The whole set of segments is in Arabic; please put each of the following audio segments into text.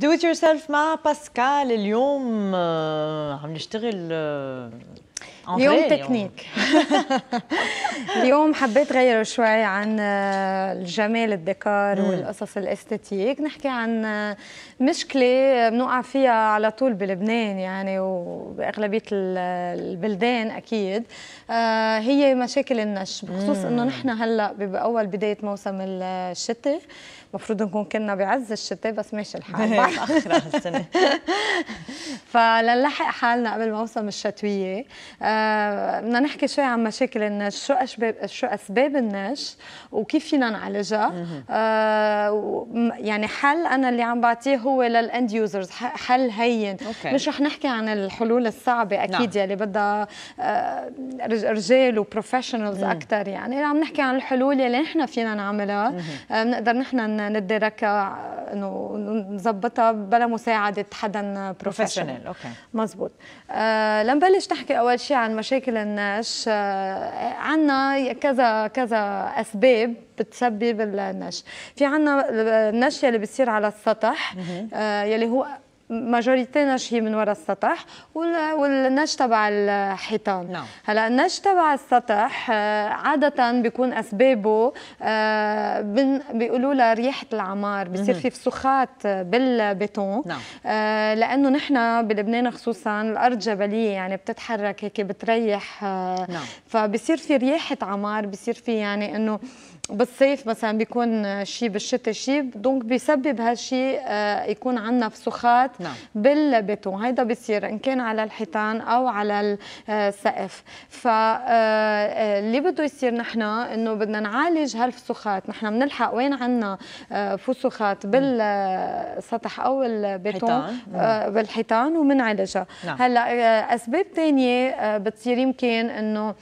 دو ات يور سيلف مع باسكال اليوم عم نشتغل اليوم تكنيك اليوم حبيت غير شوي عن آه، الجمال الديكور والقصص الاستاتيك نحكي عن آه، مشكله آه، بنوقع فيها على طول بلبنان يعني وباغلبيه البلدان اكيد هي مشاكل النش بخصوص انه نحن هلا باول بدايه موسم الشتاء المفروض نكون كنا بعز الشتاء بس ماشي الحال متاخره هالسنه فلنلحق حالنا قبل موسم الشتويه بدنا نحكي شوي عن مشاكل النش شو اسباب شو اسباب النش وكيف فينا نعالجها آه يعني حل انا اللي عم بعطيه هو للاند يوزرز حل هين أوكي. مش رح نحكي عن الحلول الصعبه اكيد نعم. يلي بدها آه رجال وبروفيشنالز اكثر يعني عم نحكي عن الحلول يلي نحن فينا نعملها بنقدر آه نحن ندركها انه نظبطها بلا مساعده حدا بروفيشنال اوكي مزبوط آه لنبلش نحكي اول شيء عن مشاكل النش آه، عنا كذا كذا اسباب بتسبب النش في عنا النش يلي بيصير على السطح آه، يلي هو ماجوريتي شي من وراء السطح والنش تبع الحيطان نعم. هلا النش تبع السطح آه، عاده بيكون اسبابه آه، بيقولوا لها ريحه العمار بصير في فسوخات آه، بالبيتون نعم. لانه نحن بلبنان خصوصا الارض جبليه يعني بتتحرك هيك بتريح نعم. فبصير في ريحه عمار بصير في يعني انه بالصيف مثلا بيكون شيء بالشتاء شيء دونك بيسبب هالشيء آه، يكون عندنا فسخات نعم. بالبيتون هيدا بيصير ان كان على الحيطان او على السقف آه، فاللي آه، بده يصير نحن انه بدنا نعالج هالفسخات نحن بنلحق وين عندنا فسخات بالسطح او البيتون بالحيطان وبنعالجها نعم. هلا اسباب ثانيه بتصير يمكن انه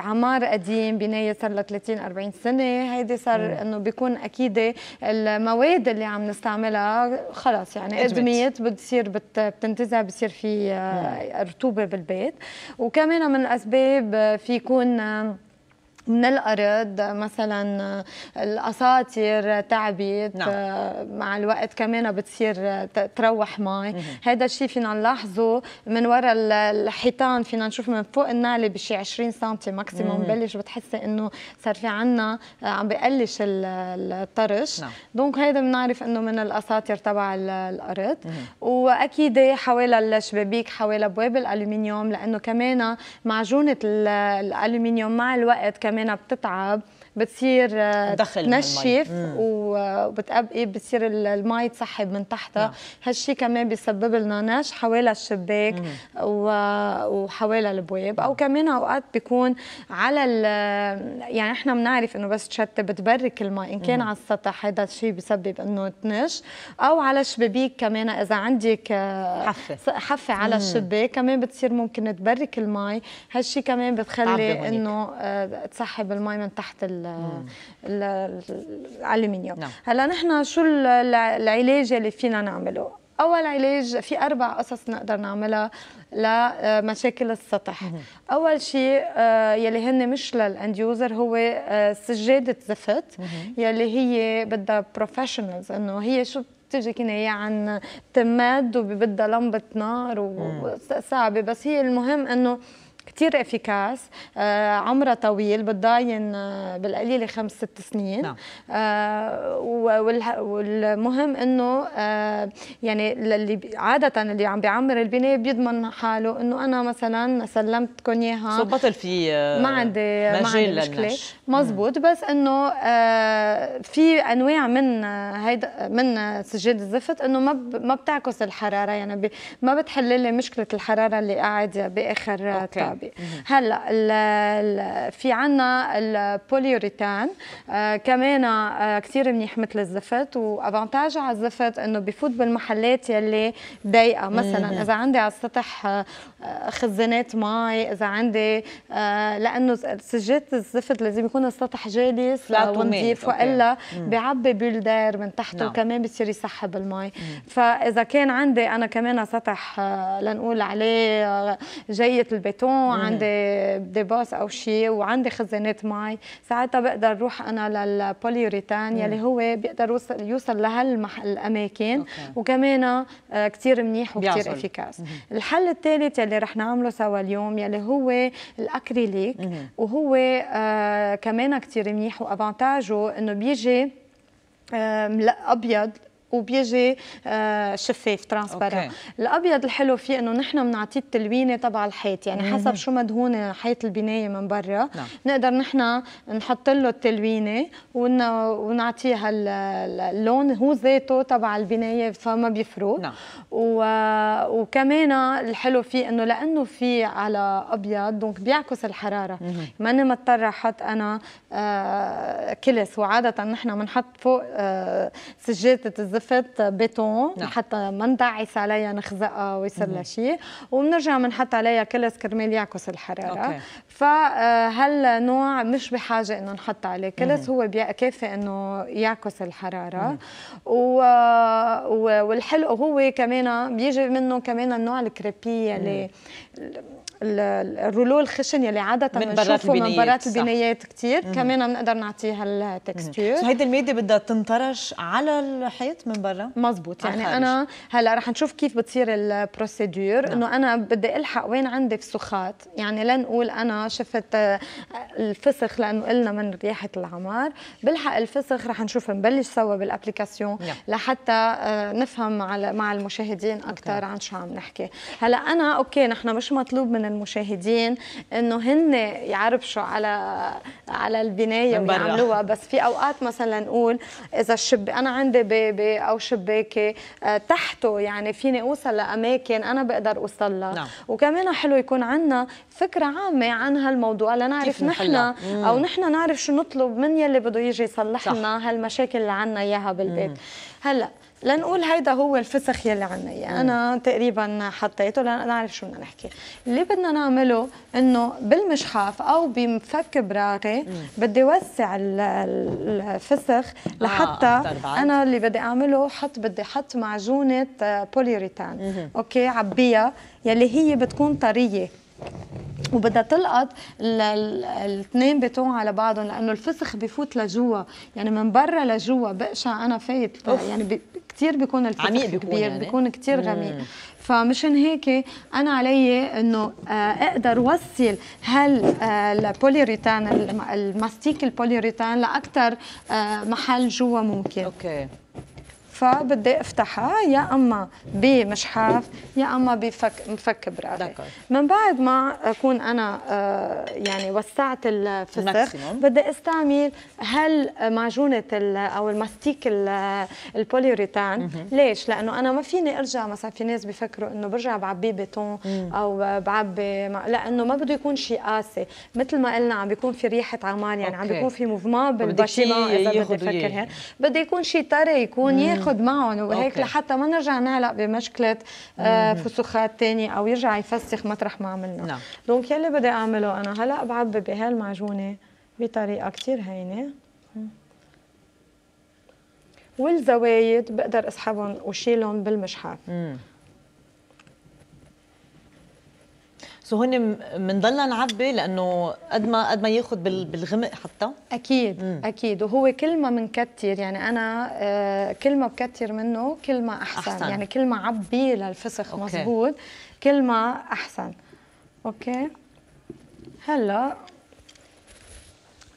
عمار قديم بنايه صار له 30 40 سنه سنه هيدي صار انه بيكون اكيد المواد اللي عم نستعملها خلاص يعني ادميت بتصير بتنتزع بصير في آه، رطوبه بالبيت وكمان من الاسباب في يكون آه، من الارض مثلا الاساطير تعبت نعم. مع الوقت كمان بتصير تروح مي هذا الشيء فينا نلاحظه من وراء الحيطان فينا نشوف من فوق النعله بشي 20 سم ماكسيموم بلش بتحسي انه صار في عنا آه، عم بقلش الطرش نعم. دونك هيدا بنعرف انه من الاساطير تبع الارض مم. واكيد حوالي الشبابيك حوالي ابواب الالومنيوم لانه كمان معجونه الالومنيوم مع الوقت كمان كمان بتتعب بتصير آه، دخل تنشف وبتقبقي إيه، بتصير المي تسحب من تحتها هالشيء نعم. هالشي كمان بيسبب لنا نش حوالي الشباك وحوالي البواب او كمان اوقات بيكون على يعني احنا بنعرف انه بس تشتي بتبرك المي ان كان مم. على السطح هذا الشيء بسبب انه تنش او على الشبابيك كمان اذا عندك آه، حفه حفه على الشباك كمان بتصير ممكن تبرك المي هالشي كمان بتخلي انه آه، تسحب المي من تحت ال الالومنيوم نعم. هلا نحن شو العلاج اللي فينا نعمله اول علاج في اربع قصص نقدر نعملها لمشاكل السطح اول شيء آه، يلي هن مش للاند يوزر هو آه، سجاده زفت يلي هي بدها بروفيشنالز انه هي شو بتجي كناية عن تماد وبدها لمبة نار وصعبة بس هي المهم انه كثير افيكاس آه، عمرها طويل بتضاين آه، بالقليله خمس ست سنين نعم. آه، والمهم انه يعني اللي عاده اللي عم بيعمر البنايه بيضمن حاله انه انا مثلا سلمتكم اياها بطل في ما عندي ما عندي مشكله مزبوط بس انه في انواع من هيدا من سجاد الزفت انه ما ما بتعكس الحراره يعني ما بتحل لي مشكله الحراره اللي قاعد باخر أوكي. العربي هلا في عنا البوليوريتان آه، كمان آه، كثير منيح مثل الزفت وافانتاج على الزفت انه بفوت بالمحلات يلي ضيقه مثلا اذا عندي على السطح آه، خزانات مي اذا عندي لانه سجاد الزفت لازم يكون السطح جالس ونظيف والا بيعبي بلدير من تحته نعم. وكمان بصير يسحب المي فاذا كان عندي انا كمان سطح لنقول عليه جية البيتون مم. عندي ديباس او شيء وعندي خزانات مي ساعتها بقدر اروح انا للبوليوريتان يلي هو بيقدر يوصل لهالاماكن وكمان آه، كثير منيح وكثير افيكاس الحل الثالث يلي رح نعمله سوا اليوم يلي هو الاكريليك وهو آه، كمان كثير منيح وافانتاجه انه بيجي ابيض وبيجي آه، شفاف ترانسبارون الابيض الحلو فيه انه نحن بنعطيه التلوينه تبع الحيط يعني حسب شو مدهون حيط البنايه من برا نعم. نقدر نحن نحط له التلوينه ونعطيها اللون هو ذاته تبع البنايه فما بيفرق نعم. وكمان الحلو فيه انه لانه في على ابيض دونك بيعكس الحراره ماني مضطره احط انا آه، كلس وعاده نحن بنحط فوق آه، سجاده زفت بيتون نعم. حتى ما ندعس عليها نخزقها ويصير لها شيء وبنرجع بنحط عليها كلس كرمال يعكس الحراره أوكي. فهالنوع آه، مش بحاجه انه نحط عليه كلس هو كافي انه يعكس الحراره و... والحلو هو كمان بيجي منه كمان النوع الكريبي اللي الرولو الخشن يلي عاده بنشوفه من برات البنايات كثير كمان بنقدر نعطيها التكستير سو هيدي الماده بدها تنطرش على الحيط من برا مزبوط يعني انا هلا رح نشوف كيف بتصير البروسيدور نعم. انه انا بدي الحق وين عندي فسخات يعني لنقول انا شفت الفسخ لانه قلنا من رياحه العمار بلحق الفسخ رح نشوف نبلش سوا بالابلكاسيون نعم. لحتى آه، نفهم مع المشاهدين اكثر عن شو عم نحكي هلا انا اوكي نحن مش مطلوب من المشاهدين انه هن يعربشوا على على البنايه ويعملوها بس في اوقات مثلا نقول اذا الشب انا عندي بيبي او شباكه آه، تحته يعني فيني اوصل لاماكن انا بقدر اوصل لها نعم. وكمان حلو يكون عندنا فكره عامه عن هالموضوع لنعرف نحن او نحن نعرف شو نطلب من يلي بده يجي يصلح لنا هالمشاكل اللي عندنا اياها بالبيت مم. هلا لنقول هيدا هو الفسخ يلي عنا اياه، انا تقريبا حطيته لنعرف شو بدنا نحكي، اللي بدنا نعمله انه بالمشحاف او بمفك براغي بدي وسع الفسخ آه، لحتى آه، انا اللي بدي اعمله حط بدي احط معجونه بوليوريتان آه، اوكي عبيها يلي هي بتكون طريه وبدها تلقط الاثنين بتوع على بعضهم لانه الفسخ بفوت لجوا يعني من برا لجوا بقشع انا فايت يعني كثير بيكون الفسخ عميق بيكون كبير يعني. بيكون كثير غميق فمشان هيك انا علي انه آه، اقدر وصل هل البوليوريتان آه، الماستيك البوليوريتان لاكثر آه، محل جوا ممكن اوكي فبدي افتحها يا اما بمشحاف يا اما بفك مفك براغي من بعد ما اكون انا آه، يعني وسعت الفسخ بدي استعمل هل معجونه او الماستيك البوليوريتان ليش؟ لانه انا ما فيني ارجع مثلا في ناس بفكروا انه برجع بعبيه بيتون او بعبي لانه ما بده يكون شيء قاسي مثل ما قلنا عم بيكون في ريحه عمال يعني أوكي. عم بيكون في موفمون بالبشيمه اذا بدي افكر هيك بده يكون شيء طري يكون ياخذ ناخذ معهم وهيك لحتى ما نرجع نعلق بمشكله آه، فسخات ثانيه او يرجع يفسخ مطرح ما عملنا نعم. دونك يلي بدي اعمله انا هلا بعبي بهالمعجونه بطريقه كثير هينه والزوايد بقدر اسحبهم وشيلهم بالمشحاف سو هن بنضلنا نعبي لانه قد ما قد ما ياخذ بالغمق حتى اكيد مم. اكيد وهو كل ما منكتر يعني انا آه، كل ما بكتر منه كل ما احسن, أحسن. يعني كل ما عبي للفسخ مزبوط كل ما احسن اوكي هلا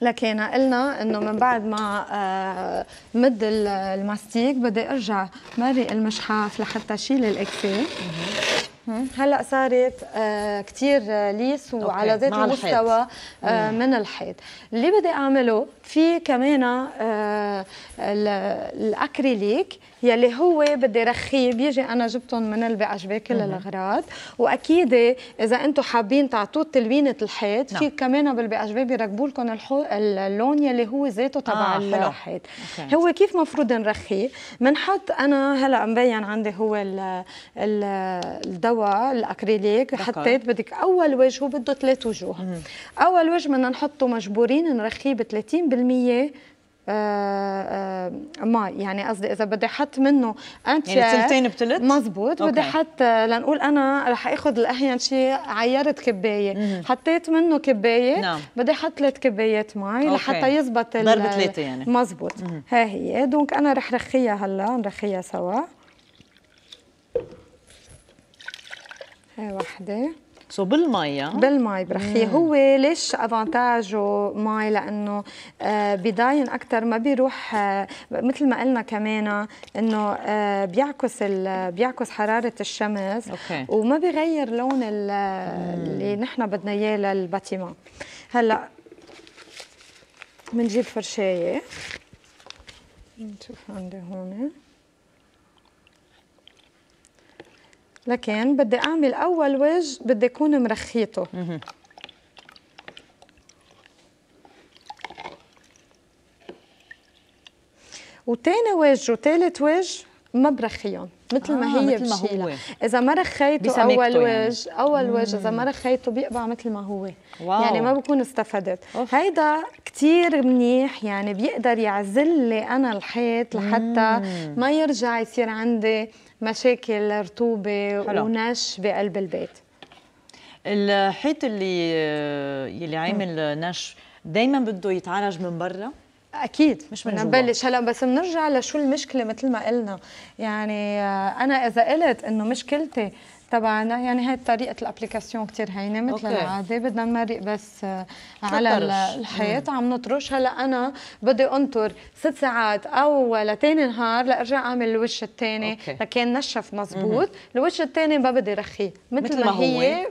لكن قلنا انه من بعد ما آه، مد الماستيك بدي ارجع مرق المشحاف لحتى شيل الاكسيه هلا صارت آه، كثير آه، ليس وعلى ذات المستوى آه، من الحيط اللي بدي اعمله في كمان الاكريليك يلي هو بدي رخيه بيجي انا جبتهم من اللي بعجباه كل الاغراض واكيد اذا انتم حابين تعطوه تلوينه الحيط نعم. في كمان باللي بعجباه بيركبوا لكم الحو... اللون يلي هو ذاته تبع آه الحيط هو كيف مفروض نرخيه بنحط انا هلا مبين عندي هو ال... ال... الدواء الاكريليك حطيت بدك اول وجه بده ثلاث وجوه اول وجه بدنا نحطه مجبورين نرخيه ب 30% آه، آه، ماء يعني قصدي اذا بدي احط منه انت يعني ثلثين بثلث مزبوط بدي احط لنقول انا رح اخذ الاهين شيء عيرت كبايه حطيت منه كبايه نعم. بدي احط ثلاث كبايات ماء لحتى يزبط ضرب ثلاثه يعني مزبوط ها هي دونك انا رح رخيها هلا نرخيها سوا هي وحده سو so بالمي بالمي برخيه هو ليش افانتاجه مي لانه آه، بداين اكثر ما بيروح آه، مثل ما قلنا كمان انه آه، بيعكس بيعكس حراره الشمس أوكي. وما بيغير لون mm. اللي نحن بدنا اياه للباتيمان هلا بنجيب فرشايه نشوف عندي هون لكن بدي اعمل اول وجه بدي اكون مرخيته وثاني وجه وثالث وجه ما برخيهم مثل ما آه هي مثل ما هو. اذا ما رخيته اول يعني. وجه اول وجه اذا ما رخيته بيقبع مثل ما هو واو. يعني ما بكون استفدت أوف. هيدا كثير منيح يعني بيقدر يعزل لي انا الحيط لحتى مم. ما يرجع يصير عندي مشاكل رطوبه حلو. ونش بقلب البيت الحيط اللي آه، يلي عامل نش دائما بده يتعالج من برا اكيد مش بدنا نبلش هلا بس بنرجع لشو المشكله مثل ما قلنا يعني آه، انا اذا قلت انه مشكلتي تبعنا يعني هي طريقه الابلكيشن كثير هينه مثل العاده بدنا نمرق بس آه، على الحيط عم نطرش هلا انا بدي انطر ست ساعات او لتاني نهار لارجع اعمل الوش الثاني لكان نشف مزبوط الوش الثاني ما بدي رخيه مثل ما, ما هي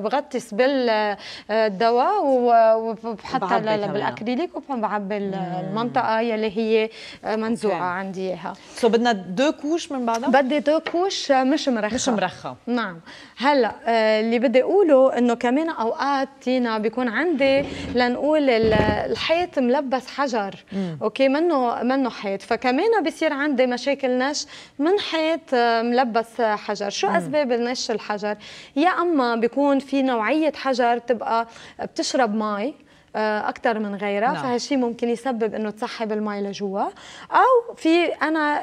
بغطس بالدواء آه، وبحطها آه. بالاكريليك وبعبي المنطقه يلي هي منزوعه عندي اياها سو بدنا دو كوش من بعدها بدي دو كوش مش مرخى مش مرخى نعم هلا آه، اللي بدي اقوله انه كمان اوقات تينا بيكون عندي لنقول الحيط ملبس حجر مم. اوكي منه منه حيط فكمان بصير عندي مشاكل نش من حيط آه، ملبس حجر شو مم. اسباب نش الحجر يا اما بيكون في نوعيه حجر بتبقى بتشرب مي آه، اكثر من غيرها نعم. فهالشيء ممكن يسبب انه تسحب المي لجوا او في انا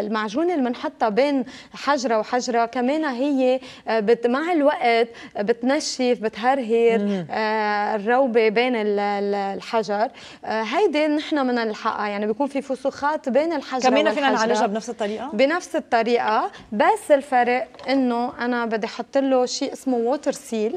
المعجونه اللي بنحطها بين حجره وحجره كمان هي آه، بت مع الوقت بتنشف بتهرهر آه، الروبه بين الحجر هيدي نحن من الحق يعني بيكون في فسوخات بين الحجر كمان فينا نعالجها بنفس الطريقه بنفس الطريقه بس الفرق انه انا بدي احط له شيء اسمه ووتر سيل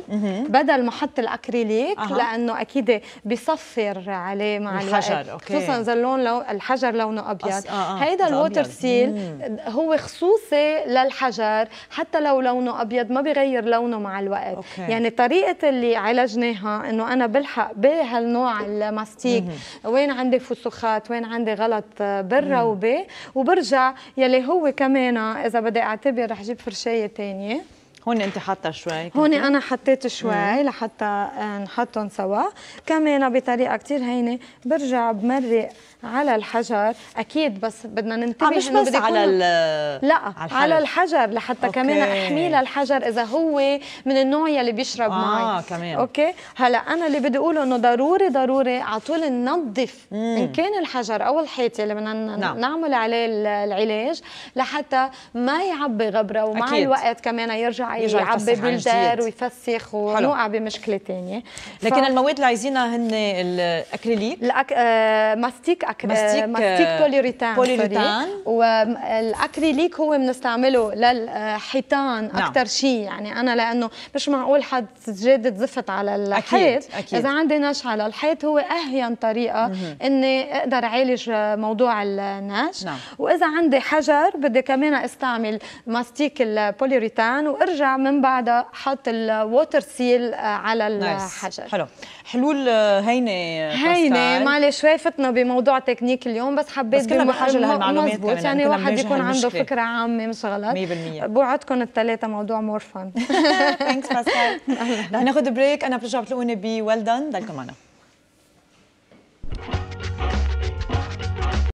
بدل ما احط الاكريليك أه. لانه اكيد بيصفر عليه مع الحجر. الوقت أوكي. خصوصا اذا اللون لو الحجر لونه ابيض أص... آه. آه، هيدا الووتر سيل هو خصوصي للحجر حتى لو لونه ابيض ما بيغير لونه مع الوقت أوكي. يعني طريقه اللي عالجناها انه انا بلحق بهالنوع الماستيك وين عندي فسخات وين عندي غلط بالروبه وبرجع يلي هو كمان اذا بدي اعتبر رح اجيب فرشايه ثانيه هون انت حاطه شوي هون انا حطيت شوي لحتى آه، نحطهم سوا كمان بطريقه كثير هينه برجع بمرق على الحجر اكيد بس بدنا ننتبه آه، مش بس على لا على الحجر, على الحجر لحتى أوكي. كمان احميه للحجر اذا هو من النوع يلي بيشرب آه مي كمان اوكي هلا انا اللي بدي اقوله انه ضروري ضروري على طول ننظف ان كان الحجر او الحيط اللي بدنا نعم. نعمل عليه العلاج لحتى ما يعبي غبره ومع أكيد. الوقت كمان يرجع يعني يعبي بالدار ويفسخ ونوقع بمشكله ثانيه لكن ف... المواد اللي عايزينها هن الاكريليك الأك... آه... ماستيك أك... آه، ماستيك, آه، ماستيك بوليوريتان بوليوريتان والاكريليك هو بنستعمله للحيطان آه، نعم. اكثر شيء يعني انا لانه مش معقول حد سجاده زفت على الحيط أكيد. اذا عندي نش على الحيط هو اهين طريقه اني اقدر اعالج موضوع النش نعم. واذا عندي حجر بدي كمان استعمل ماستيك البوليوريتان وارجع من بعدها حط الووتر سيل آه، على الحجر حلو حلول آه، هينه هينه معلش شوي فتنا بموضوع تكنيك اليوم بس حبيت بس كلنا بحاجه لهالمعلومات يعني واحد يكون عنده فكره عامه مش غلط 100% بوعدكم الثلاثه موضوع مور فن ثانكس باسكال رح ناخذ بريك انا برجع بتلاقوني بويل دان ضلكم معنا